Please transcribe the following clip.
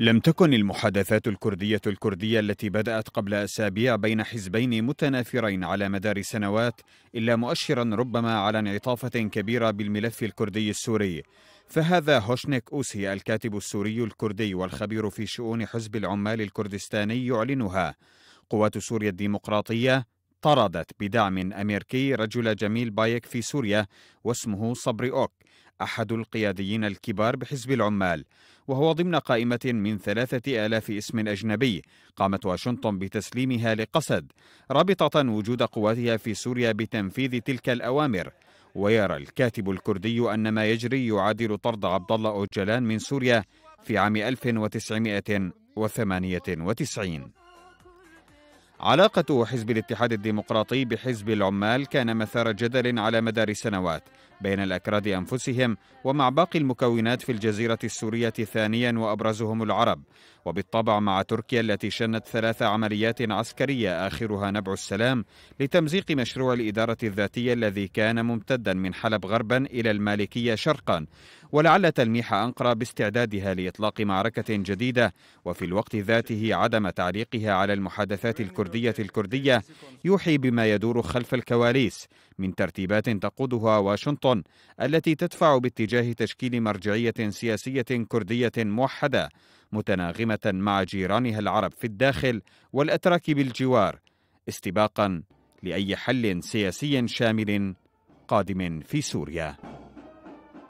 لم تكن المحادثات الكردية الكردية التي بدأت قبل أسابيع بين حزبين متنافرين على مدار سنوات إلا مؤشرا ربما على انعطافة كبيرة بالملف الكردي السوري فهذا هوشنيك أوسي الكاتب السوري الكردي والخبير في شؤون حزب العمال الكردستاني يعلنها قوات سوريا الديمقراطية طردت بدعم أمريكي رجل جميل بايك في سوريا واسمه صبري أوك أحد القياديين الكبار بحزب العمال وهو ضمن قائمة من ثلاثة آلاف اسم أجنبي قامت واشنطن بتسليمها لقسد رابطة وجود قواتها في سوريا بتنفيذ تلك الأوامر ويرى الكاتب الكردي أن ما يجري يعادل طرد عبد الله أوجلان من سوريا في عام 1998 علاقة حزب الاتحاد الديمقراطي بحزب العمال كان مثار جدل على مدار سنوات بين الأكراد أنفسهم ومع باقي المكونات في الجزيرة السورية ثانيا وأبرزهم العرب وبالطبع مع تركيا التي شنت ثلاث عمليات عسكرية آخرها نبع السلام لتمزيق مشروع الإدارة الذاتية الذي كان ممتدا من حلب غربا إلى المالكية شرقا ولعل تلميح أنقرة باستعدادها لإطلاق معركة جديدة وفي الوقت ذاته عدم تعليقها على المحادثات الكردية الكردية يوحي بما يدور خلف الكواليس من ترتيبات تقودها واشنطن التي تدفع باتجاه تشكيل مرجعية سياسية كردية موحدة متناغمة مع جيرانها العرب في الداخل والأتراك بالجوار استباقا لأي حل سياسي شامل قادم في سوريا